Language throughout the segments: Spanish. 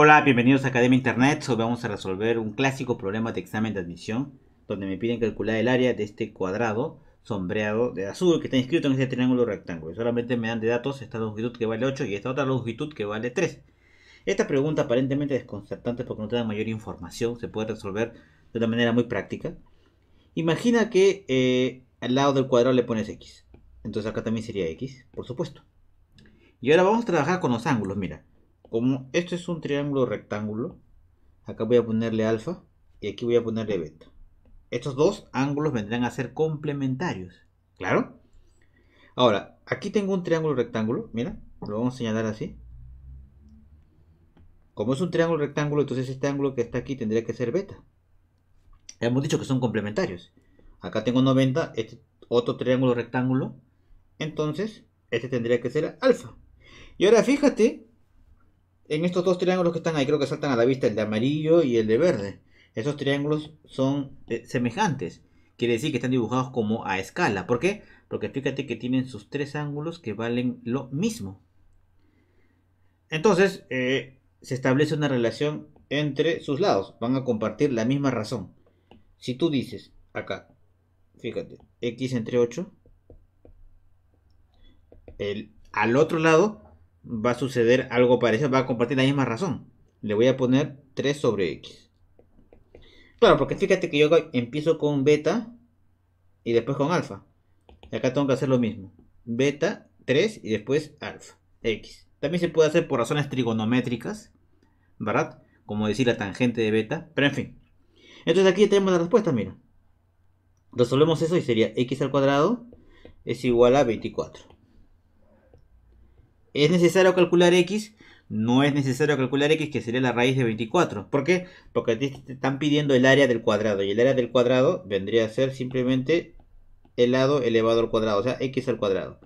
Hola, bienvenidos a Academia Internet. Hoy vamos a resolver un clásico problema de examen de admisión, donde me piden calcular el área de este cuadrado sombreado de azul que está inscrito en este triángulo rectángulo. Y solamente me dan de datos esta longitud que vale 8 y esta otra longitud que vale 3. Esta pregunta aparentemente desconcertante porque no te da mayor información, se puede resolver de una manera muy práctica. Imagina que eh, al lado del cuadrado le pones x. Entonces acá también sería x, por supuesto. Y ahora vamos a trabajar con los ángulos, mira como esto es un triángulo rectángulo, acá voy a ponerle alfa y aquí voy a ponerle beta. Estos dos ángulos vendrán a ser complementarios, ¿claro? Ahora, aquí tengo un triángulo rectángulo, mira, lo vamos a señalar así. Como es un triángulo rectángulo, entonces este ángulo que está aquí tendría que ser beta. Ya hemos dicho que son complementarios. Acá tengo 90, este otro triángulo rectángulo, entonces este tendría que ser alfa. Y ahora fíjate en estos dos triángulos que están ahí, creo que saltan a la vista el de amarillo y el de verde. Esos triángulos son eh, semejantes. Quiere decir que están dibujados como a escala. ¿Por qué? Porque fíjate que tienen sus tres ángulos que valen lo mismo. Entonces, eh, se establece una relación entre sus lados. Van a compartir la misma razón. Si tú dices acá, fíjate, x entre 8, el, al otro lado va a suceder algo parecido, va a compartir la misma razón. Le voy a poner 3 sobre x. Claro, porque fíjate que yo empiezo con beta y después con alfa. Y acá tengo que hacer lo mismo. Beta, 3 y después alfa, x. También se puede hacer por razones trigonométricas, ¿verdad? Como decir la tangente de beta, pero en fin. Entonces aquí tenemos la respuesta, mira. Resolvemos eso y sería x al cuadrado es igual a 24. ¿Es necesario calcular x? No es necesario calcular x, que sería la raíz de 24. ¿Por qué? Porque te están pidiendo el área del cuadrado. Y el área del cuadrado vendría a ser simplemente el lado elevado al cuadrado, o sea, x al cuadrado.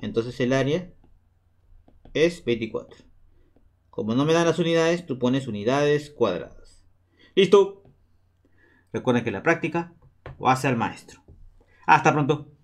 Entonces el área es 24. Como no me dan las unidades, tú pones unidades cuadradas. ¡Listo! Recuerda que la práctica va a ser maestro. ¡Hasta pronto!